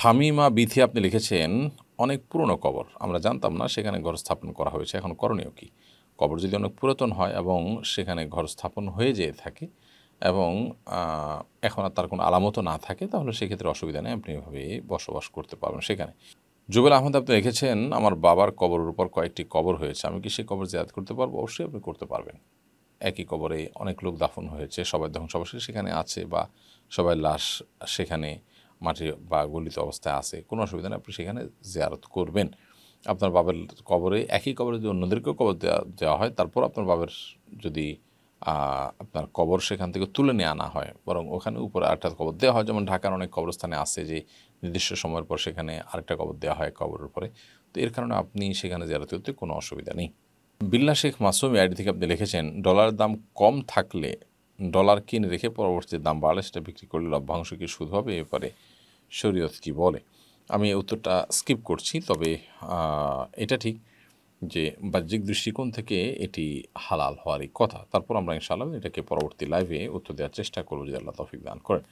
হামিমা বিথি আপনি লিখেছেন অনেক পুরনো কবর আমরা জানতাম না সেখানে ঘর স্থাপন করা হয়েছে এখন করণীয় কি কবর যদি অনেক পুরাতন হয় এবং সেখানে ঘর স্থাপন হয়ে যেয়ে থাকে এবং এখন আর তার কোনো আলামতো না থাকে তাহলে সেক্ষেত্রে অসুবিধা নেই আপনি এভাবে বসবাস করতে পারবেন সেখানে জুবেল আহমদ আপনি রেখেছেন আমার বাবার কবরের উপর কয়েকটি কবর হয়েছে আমি কি সেই কবর জেয়াদ করতে পারবো অবশ্যই আপনি করতে পারবেন একই কবরে অনেক লোক দাফন হয়েছে সবাই ধ্বংসাবশেষ সেখানে আছে বা সবাই লাশ সেখানে মাটি বা গলিত অবস্থায় আছে কোনো অসুবিধা নেই আপনি সেখানে জিয়ারত করবেন আপনার বাবের কবরে একই কবরে যদি অন্যদেরকেও কবর দেওয়া দেওয়া হয় তারপর আপনার বাবের যদি আপনার কবর সেখান থেকে তুলে নিয়ে আনা হয় বরং ওখানে উপরে আরেকটা কবর দেওয়া হয় যেমন ঢাকার অনেক কবরস্থানে আছে যে নির্দিষ্ট সময়ের পর সেখানে আরেকটা কবর দেওয়া হয় কবরের পরে তো এর কারণে আপনি সেখানে জেরাতে করতে কোনো অসুবিধা নেই বিল্লা শেখ মাসুমি আইডি থেকে আপনি লিখেছেন ডলারের দাম কম থাকলে ডলার কিনে রেখে পরবর্তী দাম বাড়লে সেটা বিক্রি করলে লভ্যাংশ কি শুধু হবে এরপরে শরীয়ত কি বলে আমি উত্তরটা স্কিপ করছি তবে এটা ঠিক যে বাহ্যিক দৃষ্টিকোণ থেকে এটি হালাল হওয়ারই কথা তারপর আমরা ইনশাআল্লাহ এটাকে পরবর্তী লাইভে উত্তর দেওয়ার চেষ্টা করব যদি আল্লাহ তফিক দান করেন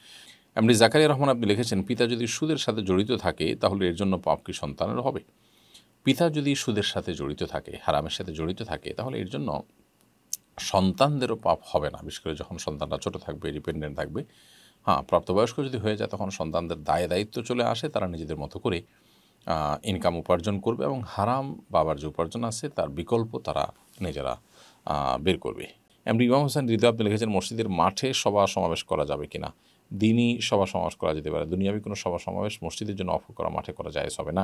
এমনি জাকারিয়া রহমান আপনি লিখেছেন পিতা যদি সুদের সাথে জড়িত থাকে তাহলে এর জন্য পাপ কি সন্তানের হবে পিতা যদি সুদের সাথে জড়িত থাকে হারামের সাথে জড়িত থাকে তাহলে এর জন্য সন্তানদেরও পাপ হবে না বিশেষ করে যখন সন্তানরা ছোট থাকবে ডিপেন্ডেন্ট থাকবে হ্যাঁ প্রাপ্তবয়স্ক যদি হয়ে যায় তখন সন্তানদের দায় দায়িত্ব চলে আসে তারা নিজেদের মতো করে ইনকাম উপার্জন করবে এবং হারাম বাবার যে উপার্জন আছে তার বিকল্প তারা নিজেরা বের করবে এমনি ইমাম হোসেন হৃদয় আপনি লিখেছেন মসজিদের মাঠে সভা সমাবেশ করা যাবে কিনা দিনই সভা সমাবেশ করা যেতে পারে দুনিয়াবি কোনো সভা সমাবেশ মসজিদের জন্য অফ করা মাঠে করা যায় হবে না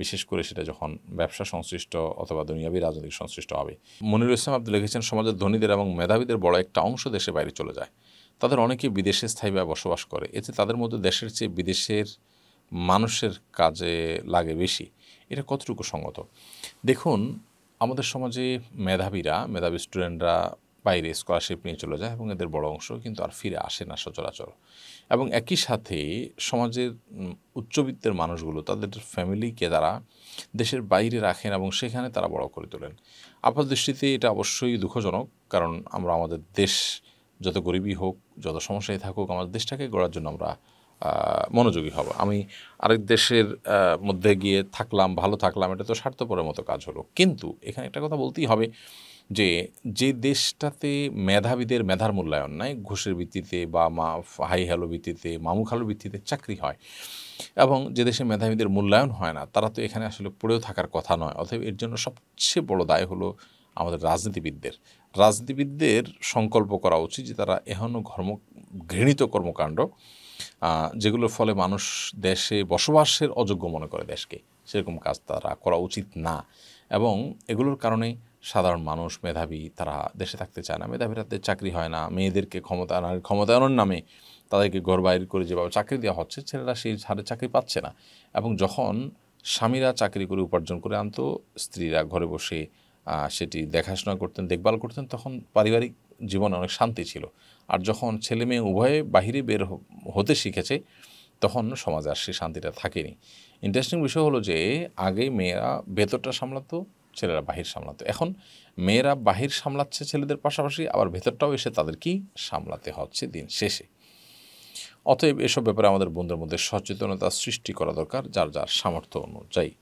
বিশেষ করে সেটা যখন ব্যবসা সংশ্লিষ্ট অথবা দুনিয়াবি রাজনৈতিক সংশ্লিষ্ট হবে মনির ইসলাম আপনি লিখেছেন সমাজের ধনীদের এবং মেধাবীদের বড় একটা অংশ দেশে বাইরে চলে যায় তাদের অনেকে বিদেশে স্থায়ীভাবে বসবাস করে এতে তাদের মধ্যে দেশের চেয়ে বিদেশের মানুষের কাজে লাগে বেশি এটা কতটুকু সঙ্গত দেখুন আমাদের সমাজে মেধাবীরা মেধাবী স্টুডেন্টরা বাইরে স্কলারশিপ নিয়ে চলে যায় এবং এদের বড় অংশ কিন্তু আর ফিরে আসে না সচরাচর এবং একই সাথে সমাজের উচ্চবিত্তের মানুষগুলো তাদের ফ্যামিলিকে তারা দেশের বাইরে রাখেন এবং সেখানে তারা বড় করে তোলেন আপাত দৃষ্টিতে এটা অবশ্যই দুঃখজনক কারণ আমরা আমাদের দেশ যত গরিবই হোক যত সমস্যায় থাকুক আমার দেশটাকে গড়ার জন্য আমরা মনোযোগী হব আমি আরেক দেশের মধ্যে গিয়ে থাকলাম ভালো থাকলাম এটা তো স্বার্থপরের মতো কাজ হলো কিন্তু এখানে একটা কথা বলতেই হবে যে যে দেশটাতে মেধাবীদের মেধার মূল্যায়ন নাই ঘুষের ভিত্তিতে বা মা হাই হ্যালো ভিত্তিতে মামু খালো ভিত্তিতে চাকরি হয় এবং যে দেশে মেধাবীদের মূল্যায়ন হয় না তারা তো এখানে আসলে পড়েও থাকার কথা নয় অতএব এর জন্য সবচেয়ে বড় দায় হলো আমাদের রাজনীতিবিদদের রাজনীতিবিদদের সংকল্প করা উচিত যে তারা এখনও ঘর্ম ঘৃণিত কর্মকাণ্ড যেগুলোর ফলে মানুষ দেশে বসবাসের অযোগ্য মনে করে দেশকে সেরকম কাজ তারা করা উচিত না এবং এগুলোর কারণে সাধারণ মানুষ মেধাবী তারা দেশে থাকতে চায় না মেধাবীরা চাকরি হয় না মেয়েদেরকে ক্ষমতা ক্ষমতায়নের নামে তাদেরকে ঘর বাইর করে যেভাবে চাকরি দেওয়া হচ্ছে ছেলেরা সেই হারে চাকরি পাচ্ছে না এবং যখন স্বামীরা চাকরি করে উপার্জন করে আনতো স্ত্রীরা ঘরে বসে সেটি দেখাশোনা করতেন দেখভাল করতেন তখন পারিবারিক জীবনে অনেক শান্তি ছিল আর যখন ছেলে মেয়ে উভয়ে বাহিরে বের হতে শিখেছে তখন সমাজে আর সেই শান্তিটা থাকেনি ইন্টারেস্টিং বিষয় হলো যে আগে মেয়েরা ভেতরটা সামলাতো ছেলেরা বাহির সামলাতো এখন মেয়েরা বাহির সামলাচ্ছে ছেলেদের পাশাপাশি আবার ভেতরটাও এসে তাদেরকেই সামলাতে হচ্ছে দিন শেষে অতএব এসব ব্যাপারে আমাদের বন্ধুর মধ্যে সচেতনতা সৃষ্টি করা দরকার যার যার সামর্থ্য অনুযায়ী